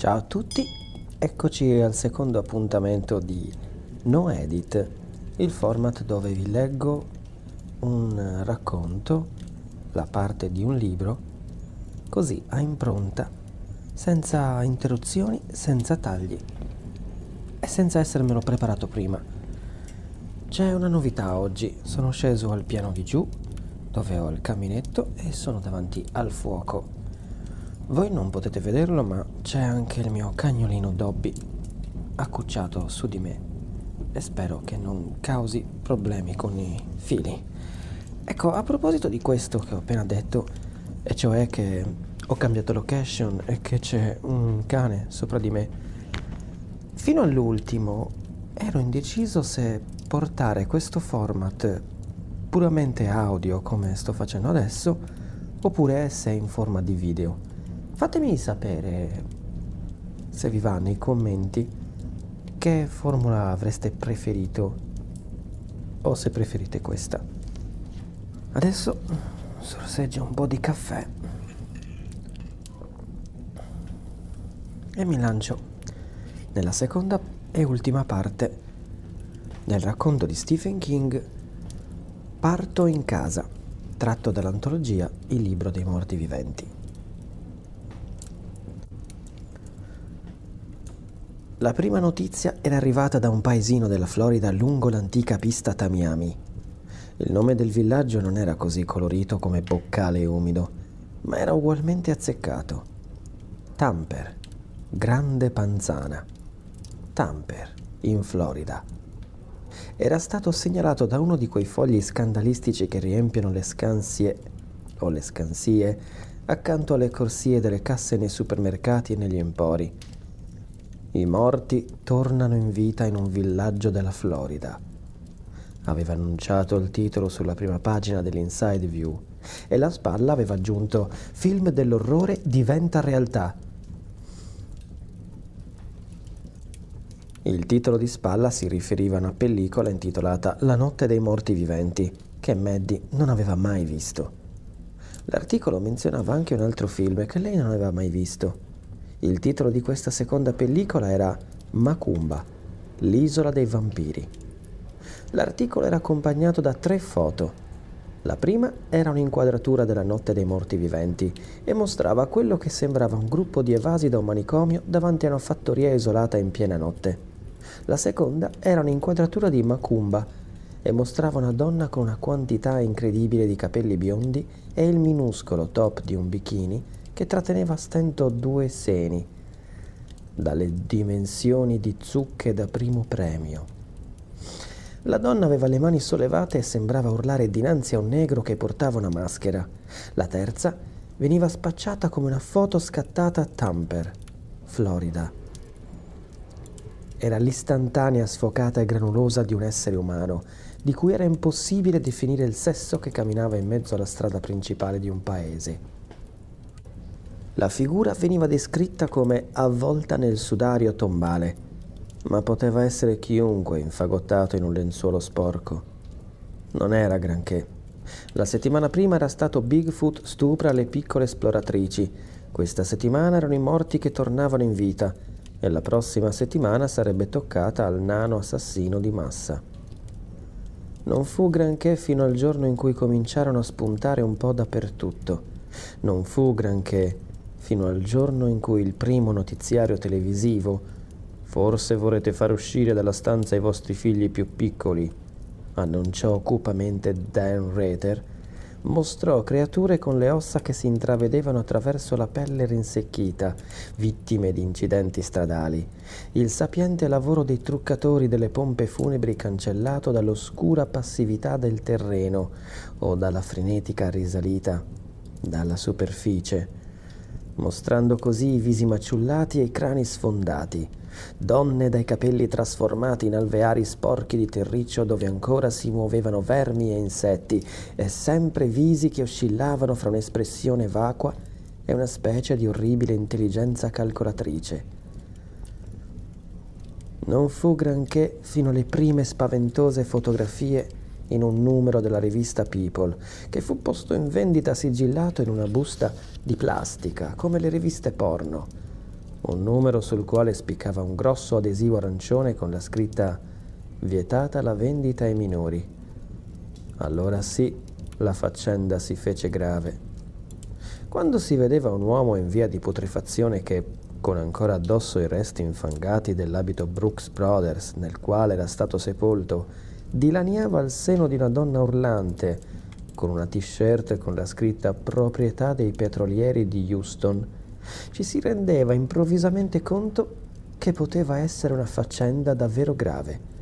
Ciao a tutti, eccoci al secondo appuntamento di No Edit, il format dove vi leggo un racconto, la parte di un libro, così a impronta, senza interruzioni, senza tagli e senza essermelo preparato prima. C'è una novità oggi, sono sceso al piano di giù dove ho il caminetto e sono davanti al fuoco voi non potete vederlo, ma c'è anche il mio cagnolino Dobby accucciato su di me e spero che non causi problemi con i fili. Ecco, a proposito di questo che ho appena detto, e cioè che ho cambiato location e che c'è un cane sopra di me, fino all'ultimo ero indeciso se portare questo format puramente audio come sto facendo adesso oppure se in forma di video. Fatemi sapere, se vi va nei commenti, che formula avreste preferito o se preferite questa. Adesso sorseggio un po' di caffè e mi lancio nella seconda e ultima parte del racconto di Stephen King Parto in casa, tratto dall'antologia Il libro dei morti viventi. La prima notizia era arrivata da un paesino della Florida lungo l'antica pista Tamiami. Il nome del villaggio non era così colorito come boccale e umido, ma era ugualmente azzeccato. Tamper, Grande Panzana. Tamper, in Florida. Era stato segnalato da uno di quei fogli scandalistici che riempiono le scansie o le scansie accanto alle corsie delle casse nei supermercati e negli empori i morti tornano in vita in un villaggio della Florida. Aveva annunciato il titolo sulla prima pagina dell'Inside View e la spalla aveva aggiunto Film dell'orrore diventa realtà. Il titolo di spalla si riferiva a una pellicola intitolata La notte dei morti viventi, che Maddie non aveva mai visto. L'articolo menzionava anche un altro film che lei non aveva mai visto, il titolo di questa seconda pellicola era Macumba, l'isola dei vampiri. L'articolo era accompagnato da tre foto. La prima era un'inquadratura della notte dei morti viventi e mostrava quello che sembrava un gruppo di evasi da un manicomio davanti a una fattoria isolata in piena notte. La seconda era un'inquadratura di Macumba e mostrava una donna con una quantità incredibile di capelli biondi e il minuscolo top di un bikini che tratteneva a stento due seni, dalle dimensioni di zucche da primo premio. La donna aveva le mani sollevate e sembrava urlare dinanzi a un negro che portava una maschera. La terza veniva spacciata come una foto scattata a Tamper, Florida. Era l'istantanea sfocata e granulosa di un essere umano, di cui era impossibile definire il sesso che camminava in mezzo alla strada principale di un paese. La figura veniva descritta come avvolta nel sudario tombale, ma poteva essere chiunque infagottato in un lenzuolo sporco. Non era granché. La settimana prima era stato Bigfoot stupra le piccole esploratrici, questa settimana erano i morti che tornavano in vita e la prossima settimana sarebbe toccata al nano assassino di massa. Non fu granché fino al giorno in cui cominciarono a spuntare un po' dappertutto. Non fu granché fino al giorno in cui il primo notiziario televisivo, forse vorrete far uscire dalla stanza i vostri figli più piccoli, annunciò cupamente Dan Rader, mostrò creature con le ossa che si intravedevano attraverso la pelle rinsecchita, vittime di incidenti stradali. Il sapiente lavoro dei truccatori delle pompe funebri cancellato dall'oscura passività del terreno o dalla frenetica risalita, dalla superficie, mostrando così i visi maciullati e i crani sfondati, donne dai capelli trasformati in alveari sporchi di terriccio dove ancora si muovevano vermi e insetti, e sempre visi che oscillavano fra un'espressione vacua e una specie di orribile intelligenza calcolatrice. Non fu granché fino alle prime spaventose fotografie in un numero della rivista People, che fu posto in vendita sigillato in una busta di plastica, come le riviste porno. Un numero sul quale spiccava un grosso adesivo arancione con la scritta Vietata la vendita ai minori. Allora sì, la faccenda si fece grave. Quando si vedeva un uomo in via di putrefazione che, con ancora addosso i resti infangati dell'abito Brooks Brothers nel quale era stato sepolto, dilaniava il seno di una donna urlante, con una t-shirt con la scritta Proprietà dei petrolieri di Houston, ci si rendeva improvvisamente conto che poteva essere una faccenda davvero grave.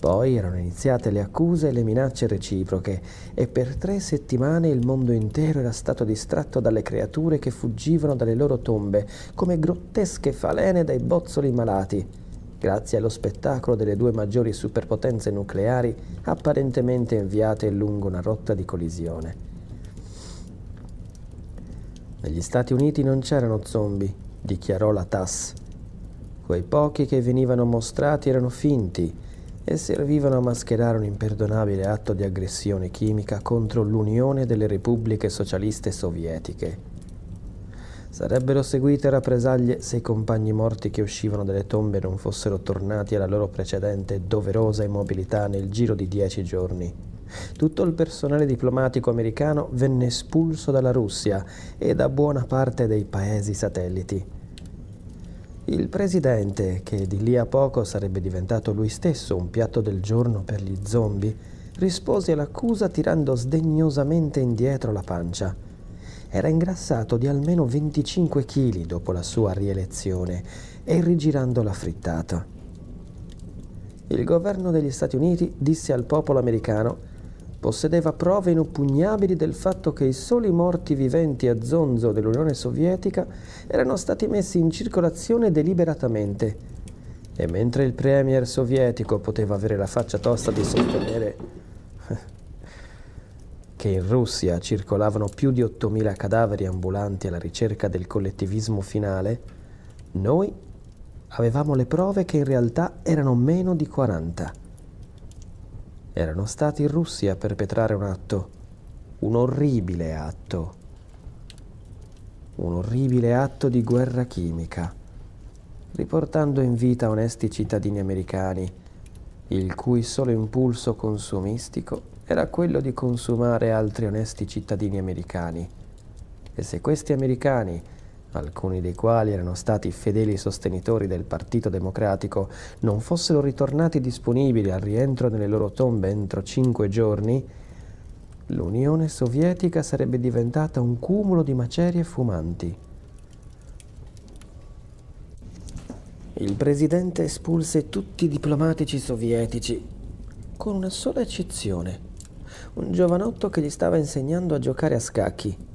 Poi erano iniziate le accuse e le minacce reciproche e per tre settimane il mondo intero era stato distratto dalle creature che fuggivano dalle loro tombe come grottesche falene dai bozzoli malati grazie allo spettacolo delle due maggiori superpotenze nucleari apparentemente inviate lungo una rotta di collisione. Negli Stati Uniti non c'erano zombie, dichiarò la TAS. Quei pochi che venivano mostrati erano finti e servivano a mascherare un imperdonabile atto di aggressione chimica contro l'Unione delle Repubbliche Socialiste Sovietiche. Sarebbero seguite rappresaglie se i compagni morti che uscivano dalle tombe non fossero tornati alla loro precedente doverosa immobilità nel giro di dieci giorni. Tutto il personale diplomatico americano venne espulso dalla Russia e da buona parte dei paesi satelliti. Il presidente, che di lì a poco sarebbe diventato lui stesso un piatto del giorno per gli zombie, rispose all'accusa tirando sdegnosamente indietro la pancia era ingrassato di almeno 25 kg dopo la sua rielezione e rigirando la frittata. Il governo degli Stati Uniti disse al popolo americano possedeva prove inoppugnabili del fatto che i soli morti viventi a zonzo dell'Unione Sovietica erano stati messi in circolazione deliberatamente. E mentre il premier sovietico poteva avere la faccia tosta di sostenere che in Russia circolavano più di 8.000 cadaveri ambulanti alla ricerca del collettivismo finale, noi avevamo le prove che in realtà erano meno di 40. Erano stati in Russia a perpetrare un atto, un orribile atto, un orribile atto di guerra chimica, riportando in vita onesti cittadini americani, il cui solo impulso consumistico era quello di consumare altri onesti cittadini americani. E se questi americani, alcuni dei quali erano stati fedeli sostenitori del Partito Democratico, non fossero ritornati disponibili al rientro nelle loro tombe entro cinque giorni, l'Unione Sovietica sarebbe diventata un cumulo di macerie fumanti. Il presidente espulse tutti i diplomatici sovietici, con una sola eccezione un giovanotto che gli stava insegnando a giocare a scacchi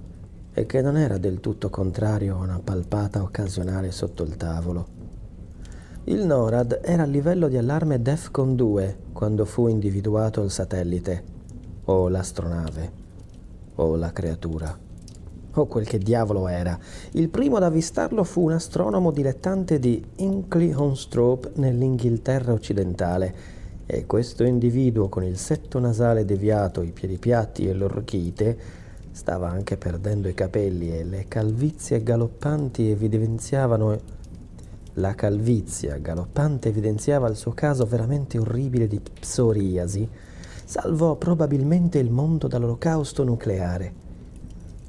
e che non era del tutto contrario a una palpata occasionale sotto il tavolo. Il NORAD era a livello di allarme DEFCON 2 quando fu individuato il satellite, o l'astronave, o la creatura o quel che diavolo era. Il primo ad avvistarlo fu un astronomo dilettante di Inckley Honstrope nell'Inghilterra occidentale, e questo individuo con il setto nasale deviato, i piedi piatti e l'orchite stava anche perdendo i capelli e le calvizie galoppanti evidenziavano la calvizia galoppante evidenziava il suo caso veramente orribile di psoriasi, salvò probabilmente il mondo dall'olocausto nucleare.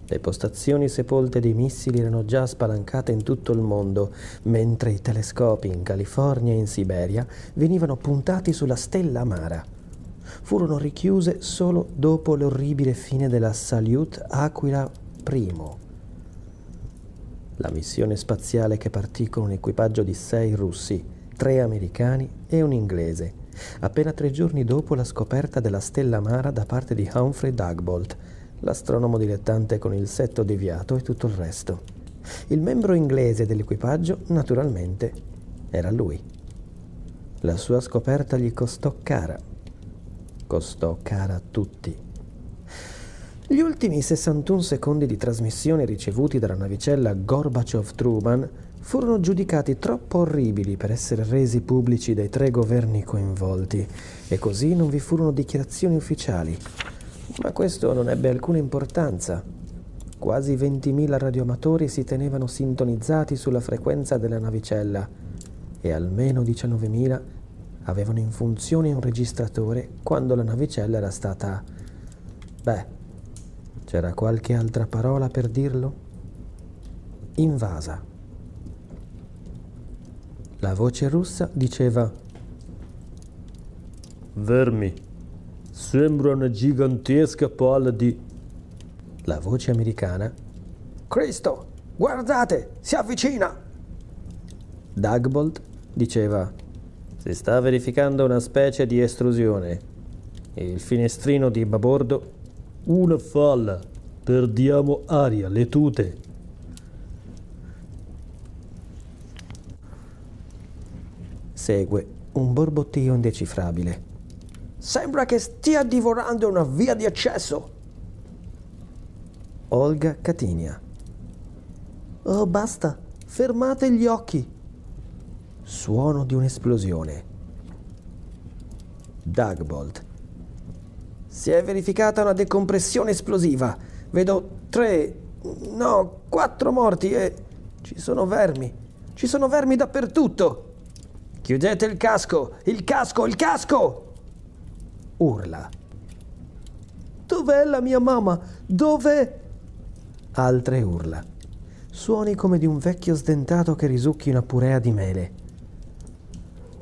Le postazioni sepolte dei missili erano già spalancate in tutto il mondo, mentre i telescopi in California e in Siberia venivano puntati sulla stella amara. Furono richiuse solo dopo l'orribile fine della Salyut Aquila I. La missione spaziale che partì con un equipaggio di sei russi, tre americani e un inglese, appena tre giorni dopo la scoperta della stella amara da parte di Humphrey Dagbolt, l'astronomo dilettante con il setto deviato e tutto il resto. Il membro inglese dell'equipaggio, naturalmente, era lui. La sua scoperta gli costò cara. Costò cara a tutti. Gli ultimi 61 secondi di trasmissione ricevuti dalla navicella Gorbachev-Truman furono giudicati troppo orribili per essere resi pubblici dai tre governi coinvolti e così non vi furono dichiarazioni ufficiali, ma questo non ebbe alcuna importanza. Quasi 20.000 radioamatori si tenevano sintonizzati sulla frequenza della navicella e almeno 19.000 avevano in funzione un registratore quando la navicella era stata... Beh, c'era qualche altra parola per dirlo? Invasa. La voce russa diceva... Vermi. Sembra una gigantesca palla di... La voce americana. Cristo, guardate, si avvicina! Dagbold diceva, si sta verificando una specie di estrusione. Il finestrino di babordo... Una falla, perdiamo aria, le tute. Segue un borbottio indecifrabile. Sembra che stia divorando una via di accesso. Olga Catinia. Oh, basta. Fermate gli occhi. Suono di un'esplosione. Dagbolt. Si è verificata una decompressione esplosiva. Vedo tre... no, quattro morti e... Ci sono vermi. Ci sono vermi dappertutto. Chiudete il casco. Il casco, il casco! urla. Dov'è la mia mamma? Dove? Altre urla. Suoni come di un vecchio sdentato che risucchi una purea di mele.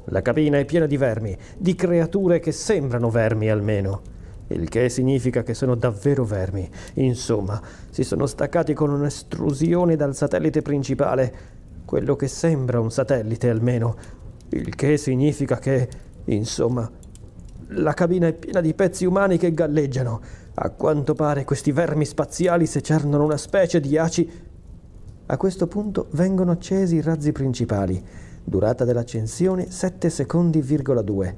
La cabina è piena di vermi, di creature che sembrano vermi almeno. Il che significa che sono davvero vermi. Insomma, si sono staccati con un'estrusione dal satellite principale. Quello che sembra un satellite almeno. Il che significa che, insomma, la cabina è piena di pezzi umani che galleggiano. A quanto pare questi vermi spaziali secernono una specie di aci. A questo punto vengono accesi i razzi principali. Durata dell'accensione 7 secondi,2.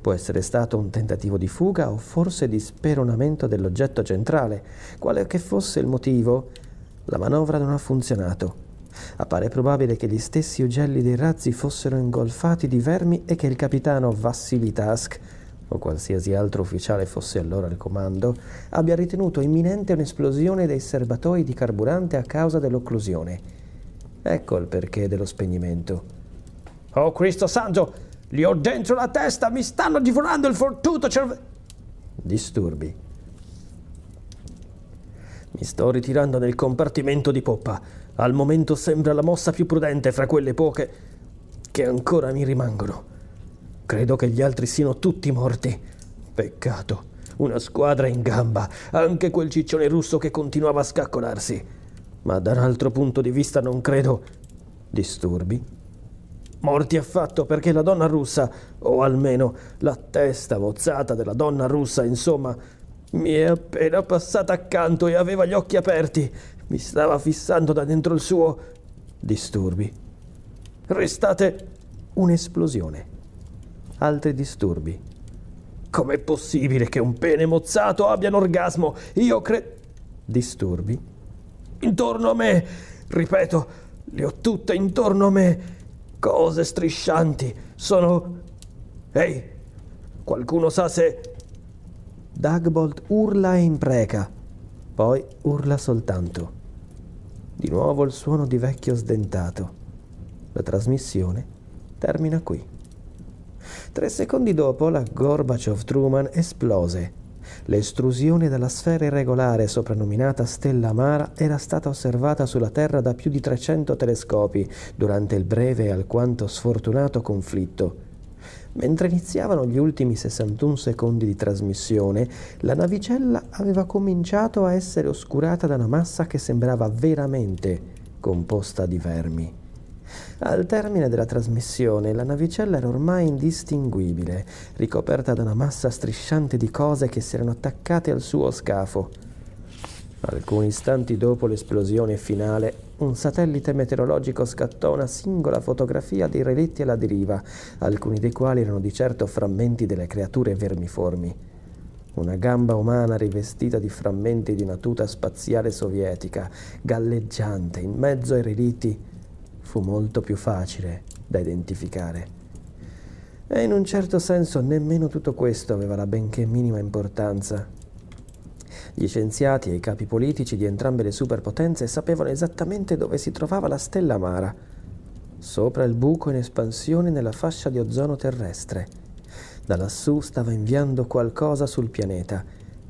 Può essere stato un tentativo di fuga o forse di speronamento dell'oggetto centrale. Quale che fosse il motivo, la manovra non ha funzionato. Appare probabile che gli stessi ugelli dei razzi fossero ingolfati di vermi e che il capitano Vassili Task o qualsiasi altro ufficiale fosse allora al comando, abbia ritenuto imminente un'esplosione dei serbatoi di carburante a causa dell'occlusione. Ecco il perché dello spegnimento. Oh Cristo Santo, li ho dentro la testa, mi stanno divorando il fortuto cervello. Disturbi. Mi sto ritirando nel compartimento di poppa. Al momento sembra la mossa più prudente fra quelle poche che ancora mi rimangono. Credo che gli altri siano tutti morti. Peccato. Una squadra in gamba. Anche quel ciccione russo che continuava a scaccolarsi. Ma da un altro punto di vista non credo... Disturbi? Morti affatto perché la donna russa, o almeno la testa mozzata della donna russa, insomma, mi è appena passata accanto e aveva gli occhi aperti. Mi stava fissando da dentro il suo... Disturbi. Restate un'esplosione altri disturbi. Com'è possibile che un pene mozzato abbia un orgasmo? Io cre... Disturbi? Intorno a me, ripeto, le ho tutte intorno a me. Cose striscianti, sono... Ehi, qualcuno sa se... Dagbolt urla e impreca, poi urla soltanto. Di nuovo il suono di vecchio sdentato. La trasmissione termina qui. Tre secondi dopo la Gorbachev-Truman esplose. L'estrusione della sfera irregolare soprannominata Stella Amara era stata osservata sulla Terra da più di 300 telescopi durante il breve e alquanto sfortunato conflitto. Mentre iniziavano gli ultimi 61 secondi di trasmissione, la navicella aveva cominciato a essere oscurata da una massa che sembrava veramente composta di vermi. Al termine della trasmissione la navicella era ormai indistinguibile, ricoperta da una massa strisciante di cose che si erano attaccate al suo scafo. Alcuni istanti dopo l'esplosione finale, un satellite meteorologico scattò una singola fotografia dei relitti alla deriva, alcuni dei quali erano di certo frammenti delle creature vermiformi. Una gamba umana rivestita di frammenti di una tuta spaziale sovietica, galleggiante in mezzo ai relitti fu molto più facile da identificare. E in un certo senso nemmeno tutto questo aveva la benché minima importanza. Gli scienziati e i capi politici di entrambe le superpotenze sapevano esattamente dove si trovava la stella amara, sopra il buco in espansione nella fascia di ozono terrestre. Da lassù stava inviando qualcosa sul pianeta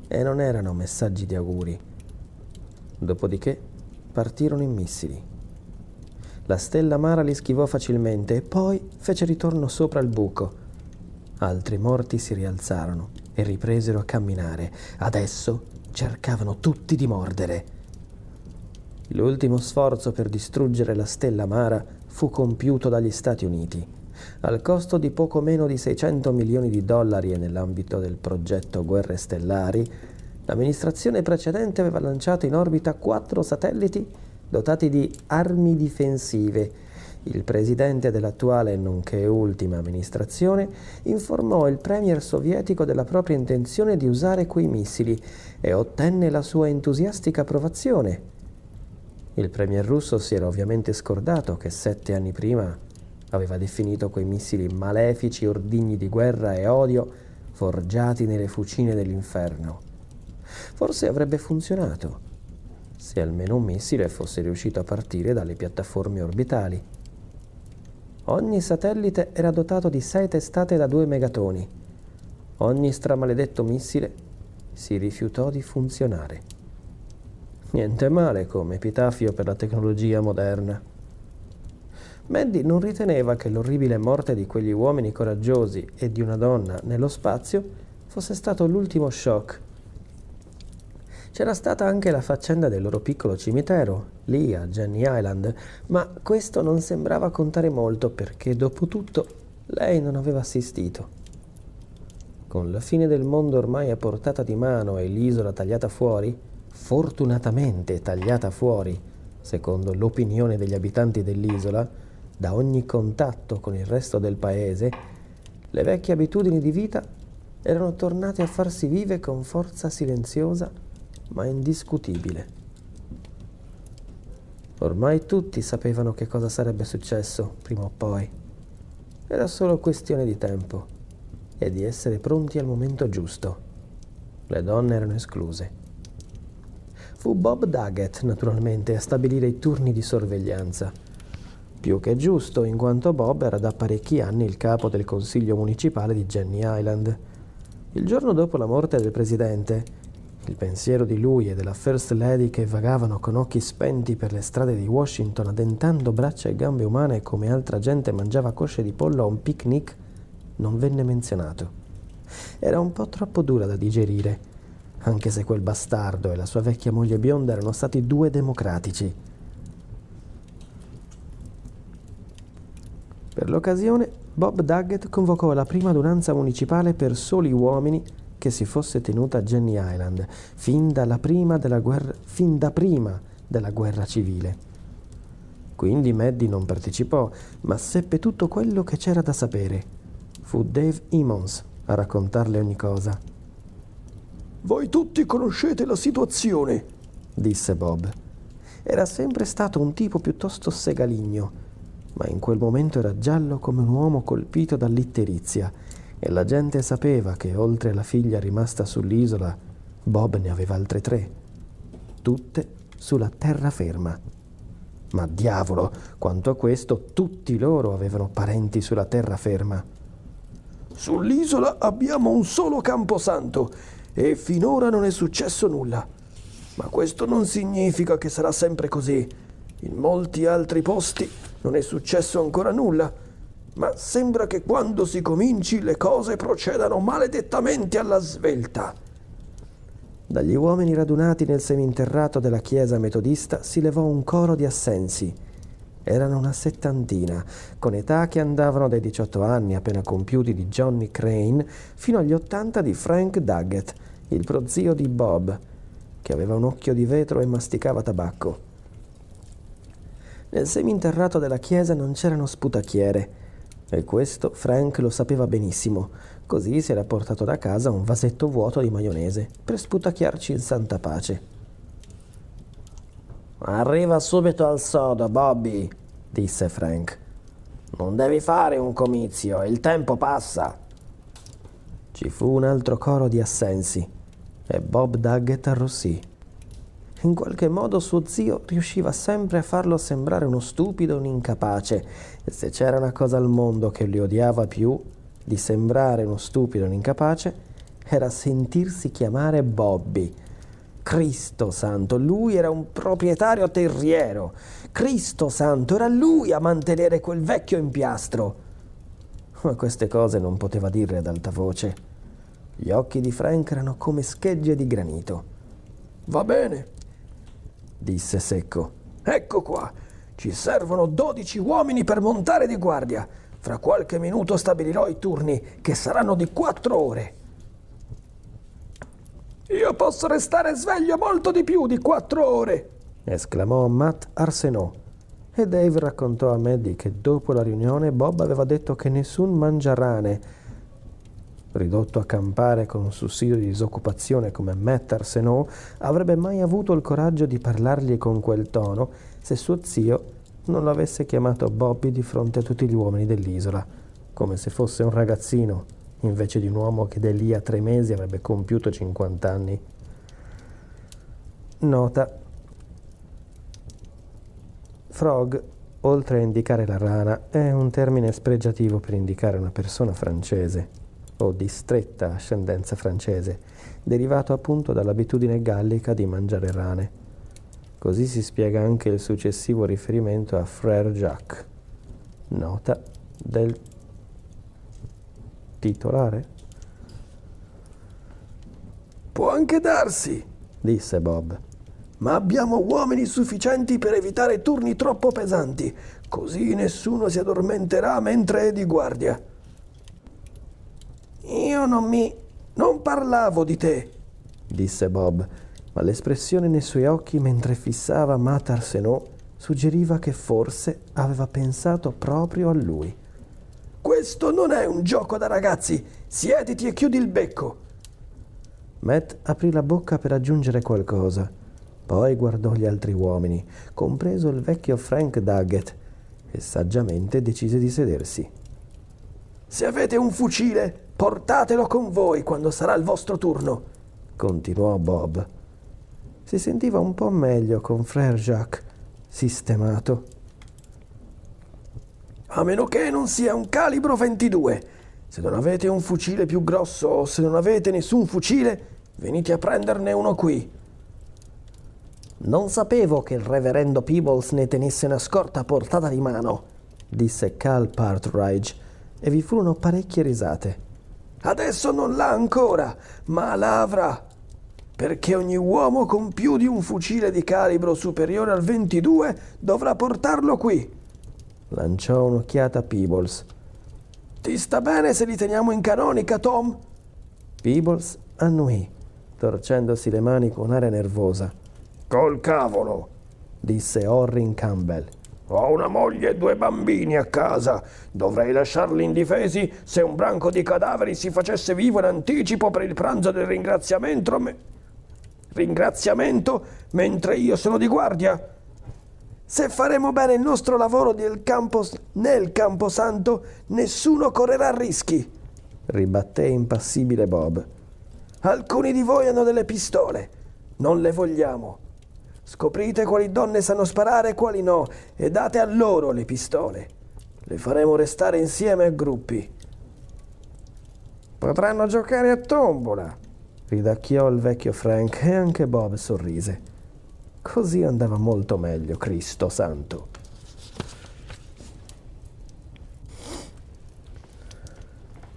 e non erano messaggi di auguri. Dopodiché partirono i missili. La stella amara li schivò facilmente e poi fece ritorno sopra il buco. Altri morti si rialzarono e ripresero a camminare. Adesso cercavano tutti di mordere. L'ultimo sforzo per distruggere la stella amara fu compiuto dagli Stati Uniti. Al costo di poco meno di 600 milioni di dollari e nell'ambito del progetto Guerre Stellari, l'amministrazione precedente aveva lanciato in orbita quattro satelliti dotati di armi difensive. Il presidente dell'attuale, nonché ultima amministrazione, informò il premier sovietico della propria intenzione di usare quei missili e ottenne la sua entusiastica approvazione. Il premier russo si era ovviamente scordato che sette anni prima aveva definito quei missili malefici ordigni di guerra e odio forgiati nelle fucine dell'inferno. Forse avrebbe funzionato se almeno un missile fosse riuscito a partire dalle piattaforme orbitali. Ogni satellite era dotato di sei testate da due megatoni. Ogni stramaledetto missile si rifiutò di funzionare. Niente male come epitafio per la tecnologia moderna. Mandy non riteneva che l'orribile morte di quegli uomini coraggiosi e di una donna nello spazio fosse stato l'ultimo shock c'era stata anche la faccenda del loro piccolo cimitero, lì a Jenny Island, ma questo non sembrava contare molto perché dopo tutto lei non aveva assistito. Con la fine del mondo ormai a portata di mano e l'isola tagliata fuori, fortunatamente tagliata fuori, secondo l'opinione degli abitanti dell'isola, da ogni contatto con il resto del paese, le vecchie abitudini di vita erano tornate a farsi vive con forza silenziosa ma indiscutibile. Ormai tutti sapevano che cosa sarebbe successo, prima o poi. Era solo questione di tempo e di essere pronti al momento giusto. Le donne erano escluse. Fu Bob Daggett, naturalmente, a stabilire i turni di sorveglianza. Più che giusto, in quanto Bob era da parecchi anni il capo del consiglio municipale di Jenny Island. Il giorno dopo la morte del presidente, il pensiero di lui e della First Lady che vagavano con occhi spenti per le strade di Washington addentando braccia e gambe umane come altra gente mangiava cosce di pollo a un picnic non venne menzionato. Era un po' troppo dura da digerire, anche se quel bastardo e la sua vecchia moglie bionda erano stati due democratici. Per l'occasione, Bob Duggett convocò la prima adunanza municipale per soli uomini che si fosse tenuta a Jenny Island fin, prima guerra, fin da prima della guerra civile. Quindi Maddie non partecipò, ma seppe tutto quello che c'era da sapere. Fu Dave Emmons a raccontarle ogni cosa. Voi tutti conoscete la situazione, disse Bob. Era sempre stato un tipo piuttosto segaligno, ma in quel momento era giallo come un uomo colpito dall'itterizia e la gente sapeva che oltre alla figlia rimasta sull'isola, Bob ne aveva altre tre, tutte sulla terraferma. Ma diavolo, quanto a questo, tutti loro avevano parenti sulla terraferma. Sull'isola abbiamo un solo camposanto e finora non è successo nulla. Ma questo non significa che sarà sempre così. In molti altri posti non è successo ancora nulla ma sembra che quando si cominci le cose procedano maledettamente alla svelta. Dagli uomini radunati nel seminterrato della chiesa metodista si levò un coro di assensi. Erano una settantina, con età che andavano dai 18 anni appena compiuti di Johnny Crane fino agli 80 di Frank Daggett, il prozio di Bob, che aveva un occhio di vetro e masticava tabacco. Nel seminterrato della chiesa non c'erano sputacchiere, e questo Frank lo sapeva benissimo, così si era portato da casa un vasetto vuoto di maionese per sputacchiarci in santa pace. Arriva subito al sodo, Bobby, disse Frank. Non devi fare un comizio, il tempo passa. Ci fu un altro coro di assensi e Bob Duggett arrossì. In qualche modo suo zio riusciva sempre a farlo sembrare uno stupido, un incapace. E se c'era una cosa al mondo che li odiava più di sembrare uno stupido, un incapace, era sentirsi chiamare Bobby. Cristo santo, lui era un proprietario terriero. Cristo santo, era lui a mantenere quel vecchio impiastro. Ma queste cose non poteva dirle ad alta voce. Gli occhi di Frank erano come schegge di granito. Va bene, disse secco. Ecco qua, ci servono dodici uomini per montare di guardia. Fra qualche minuto stabilirò i turni, che saranno di quattro ore. Io posso restare sveglio molto di più di quattro ore, esclamò Matt Arsenault. E Dave raccontò a Maddie che dopo la riunione Bob aveva detto che nessun mangiarane ridotto a campare con un sussidio di disoccupazione come Mettersenò, avrebbe mai avuto il coraggio di parlargli con quel tono se suo zio non lo avesse chiamato Bobby di fronte a tutti gli uomini dell'isola, come se fosse un ragazzino invece di un uomo che da lì a tre mesi avrebbe compiuto 50 anni. Nota. Frog, oltre a indicare la rana, è un termine spregiativo per indicare una persona francese volto di stretta ascendenza francese, derivato appunto dall'abitudine gallica di mangiare rane. Così si spiega anche il successivo riferimento a Frère Jacques, nota del titolare. Può anche darsi, disse Bob, ma abbiamo uomini sufficienti per evitare turni troppo pesanti, così nessuno si addormenterà mentre è di guardia non mi... non parlavo di te, disse Bob, ma l'espressione nei suoi occhi mentre fissava Matt Arsenault suggeriva che forse aveva pensato proprio a lui. Questo non è un gioco da ragazzi! Siediti e chiudi il becco! Matt aprì la bocca per aggiungere qualcosa. Poi guardò gli altri uomini, compreso il vecchio Frank Daggett, e saggiamente decise di sedersi. Se avete un fucile, Portatelo con voi quando sarà il vostro turno, continuò Bob. Si sentiva un po' meglio con Frère Jacques sistemato. A meno che non sia un calibro 22. Se non avete un fucile più grosso o se non avete nessun fucile, venite a prenderne uno qui. Non sapevo che il reverendo Peebles ne tenesse una scorta a portata di mano, disse Cal Partridge, e vi furono parecchie risate. Adesso non l'ha ancora, ma l'avrà. Perché ogni uomo con più di un fucile di calibro superiore al 22 dovrà portarlo qui. Lanciò un'occhiata a Peebles. Ti sta bene se li teniamo in canonica, Tom? Peebles annuì, torcendosi le mani con aria nervosa. Col cavolo, disse Orrin Campbell. Ho una moglie e due bambini a casa. Dovrei lasciarli indifesi se un branco di cadaveri si facesse vivo in anticipo per il pranzo del ringraziamento, me... ringraziamento mentre io sono di guardia. Se faremo bene il nostro lavoro campo... nel Camposanto, nessuno correrà rischi, ribatté impassibile Bob. Alcuni di voi hanno delle pistole. Non le vogliamo. Scoprite quali donne sanno sparare e quali no e date a loro le pistole. Le faremo restare insieme a gruppi. Potranno giocare a tombola, ridacchiò il vecchio Frank e anche Bob sorrise. Così andava molto meglio, Cristo santo.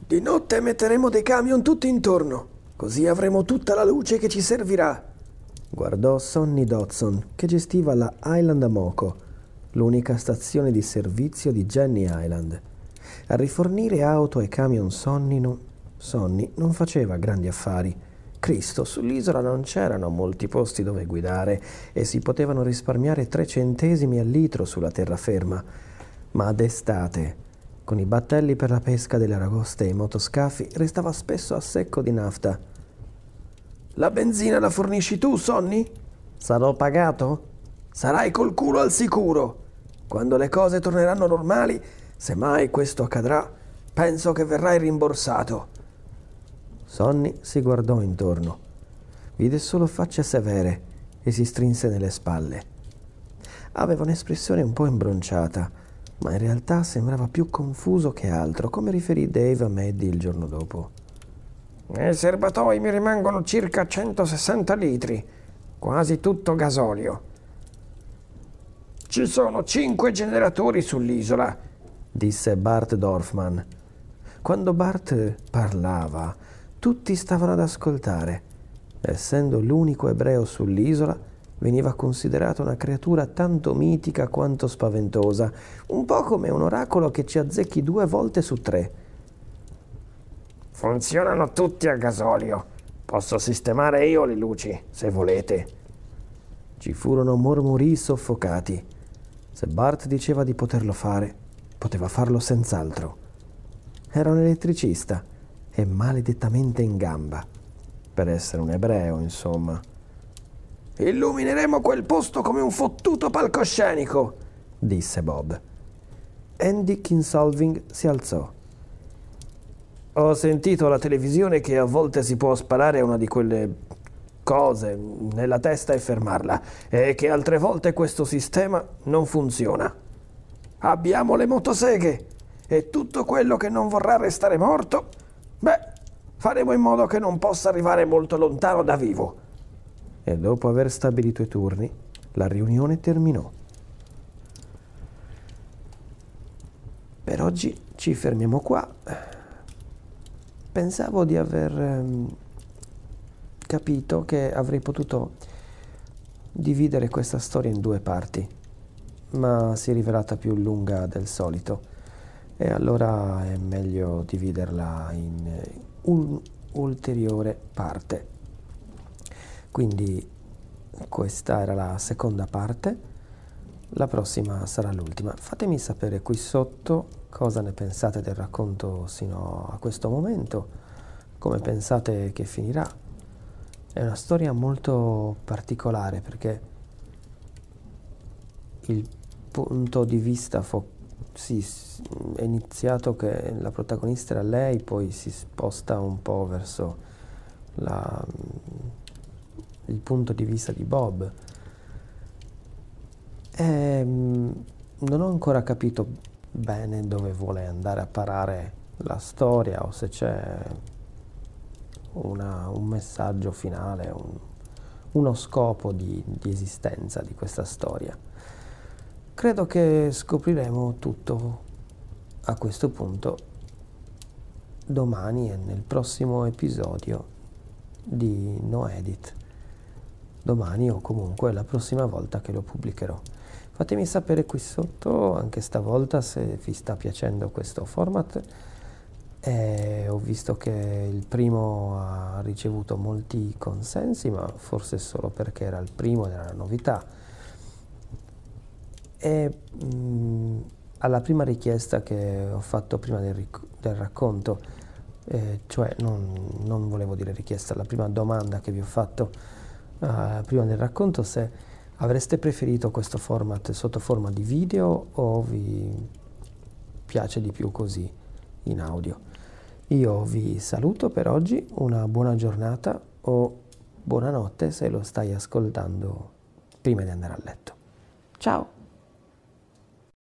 Di notte metteremo dei camion tutti intorno, così avremo tutta la luce che ci servirà. Guardò Sonny Dodson che gestiva la Island Amoco, l'unica stazione di servizio di Jenny Island. A rifornire auto e camion Sonny non, Sonny non faceva grandi affari. Cristo, sull'isola non c'erano molti posti dove guidare e si potevano risparmiare tre centesimi al litro sulla terraferma. Ma d'estate, con i battelli per la pesca delle aragoste e i motoscafi, restava spesso a secco di nafta. La benzina la fornisci tu, Sonny? Sarò pagato? Sarai col culo al sicuro. Quando le cose torneranno normali, se mai questo accadrà, penso che verrai rimborsato. Sonny si guardò intorno. Vide solo facce severe e si strinse nelle spalle. Aveva un'espressione un po' imbronciata, ma in realtà sembrava più confuso che altro, come riferì Dave a Maddie il giorno dopo. Nel serbatoi mi rimangono circa 160 litri, quasi tutto gasolio. Ci sono cinque generatori sull'isola, disse Bart Dorfman. Quando Bart parlava, tutti stavano ad ascoltare. Essendo l'unico ebreo sull'isola, veniva considerata una creatura tanto mitica quanto spaventosa, un po' come un oracolo che ci azzecchi due volte su tre. Funzionano tutti a gasolio. Posso sistemare io le luci, se volete. Ci furono mormorii soffocati. Se Bart diceva di poterlo fare, poteva farlo senz'altro. Era un elettricista e maledettamente in gamba. Per essere un ebreo, insomma. Illumineremo quel posto come un fottuto palcoscenico, disse Bob. Andy Kinsolving si alzò. Ho sentito alla televisione che a volte si può sparare a una di quelle cose nella testa e fermarla, e che altre volte questo sistema non funziona. Abbiamo le motoseghe e tutto quello che non vorrà restare morto, beh, faremo in modo che non possa arrivare molto lontano da vivo. E dopo aver stabilito i turni, la riunione terminò. Per oggi ci fermiamo qua pensavo di aver ehm, capito che avrei potuto dividere questa storia in due parti, ma si è rivelata più lunga del solito e allora è meglio dividerla in eh, un'ulteriore parte. Quindi questa era la seconda parte la prossima sarà l'ultima. Fatemi sapere qui sotto cosa ne pensate del racconto sino a questo momento, come pensate che finirà. È una storia molto particolare perché il punto di vista sì, è iniziato che la protagonista era lei, poi si sposta un po' verso la, il punto di vista di Bob eh, non ho ancora capito bene dove vuole andare a parare la storia o se c'è un messaggio finale, un, uno scopo di, di esistenza di questa storia. Credo che scopriremo tutto a questo punto domani e nel prossimo episodio di No Edit. Domani o comunque la prossima volta che lo pubblicherò. Fatemi sapere qui sotto, anche stavolta, se vi sta piacendo questo format. Eh, ho visto che il primo ha ricevuto molti consensi, ma forse solo perché era il primo ed era la novità. E mh, mm, alla prima richiesta che ho fatto prima del, del racconto, eh, cioè non, non, volevo dire richiesta, la prima domanda che vi ho fatto eh, prima del racconto, se Avreste preferito questo format sotto forma di video o vi piace di più così in audio? Io vi saluto per oggi, una buona giornata o buonanotte se lo stai ascoltando prima di andare a letto. Ciao!